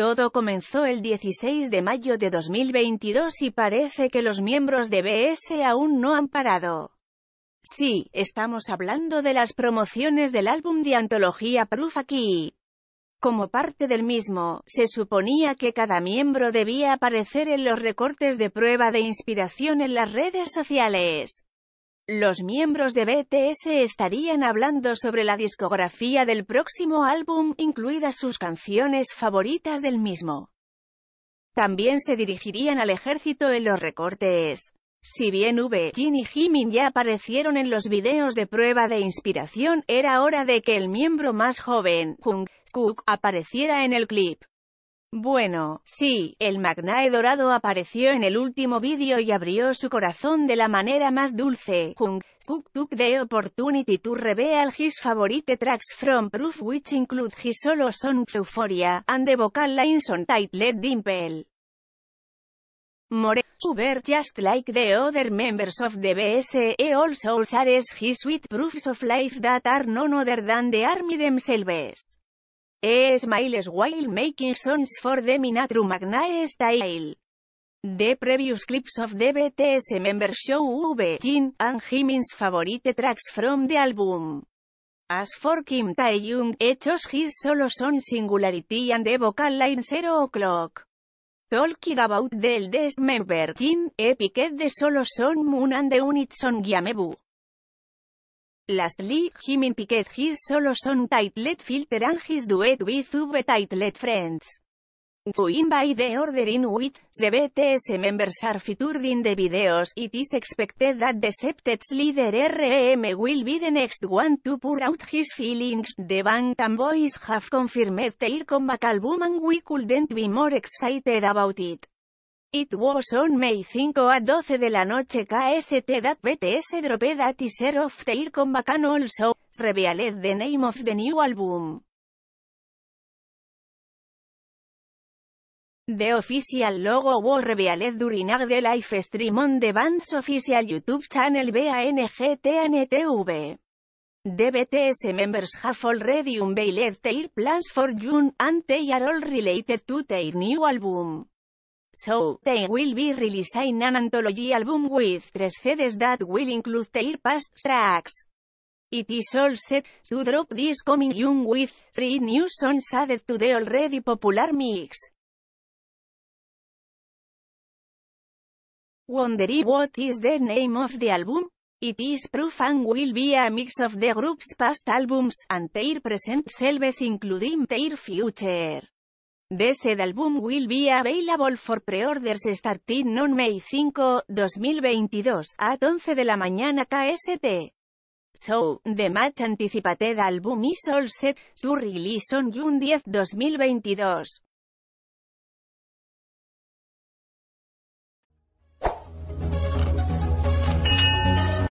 Todo comenzó el 16 de mayo de 2022 y parece que los miembros de BS aún no han parado. Sí, estamos hablando de las promociones del álbum de antología Proof aquí. Como parte del mismo, se suponía que cada miembro debía aparecer en los recortes de prueba de inspiración en las redes sociales. Los miembros de BTS estarían hablando sobre la discografía del próximo álbum, incluidas sus canciones favoritas del mismo. También se dirigirían al ejército en los recortes. Si bien V, Jin y Jimin ya aparecieron en los videos de prueba de inspiración, era hora de que el miembro más joven, Jungkook, apareciera en el clip. Bueno, sí, el Magnae Dorado apareció en el último vídeo y abrió su corazón de la manera más dulce. Jung, Suk took The Opportunity to Reveal His Favorite Tracks from Proof which include his solo song Euphoria, and the vocal lines on titled Dimple. More, Uber just like the other members of the BSE also are his sweet proofs of life that are none other than the army themselves. E smiles while making songs for the Minatru Magnae style. The previous clips of the BTS member show V, Jin, and Jimin's favorite tracks from the album. As for Kim tae his solo son Singularity and the vocal line Zero O'Clock. Talking about the eldest member, Jin, he the solo Son Moon and the unit song Yamebu. Lastly, him in piquet his solo son titled Filter and his duet with Uve Friends. To by the order in which the BTS members are featured in the videos, it is expected that the septet's leader REM will be the next one to pour out his feelings. The band and boys have confirmed their comeback album and we couldn't be more excited about it. It was on May 5 at 12 de la noche KST that BTS dropped a teaser of their comeback and also, revealed the name of the new album. The official logo was revealed during the live stream on the band's official YouTube channel BANGTNTV. The BTS members have already unveiled their plans for June, and they all related to their new album. So, they will be releasing an anthology album with tres CDs that will include their past tracks. It is all set to drop this coming June with three new songs added to the already popular mix. Wondering what is the name of the album? It is proof and will be a mix of the group's past albums and their present selves including their future. This album will be available for pre-orders starting on May 5, 2022, at 11 de la mañana KST. So, the match anticipated album is all set, to release on June 10, 2022.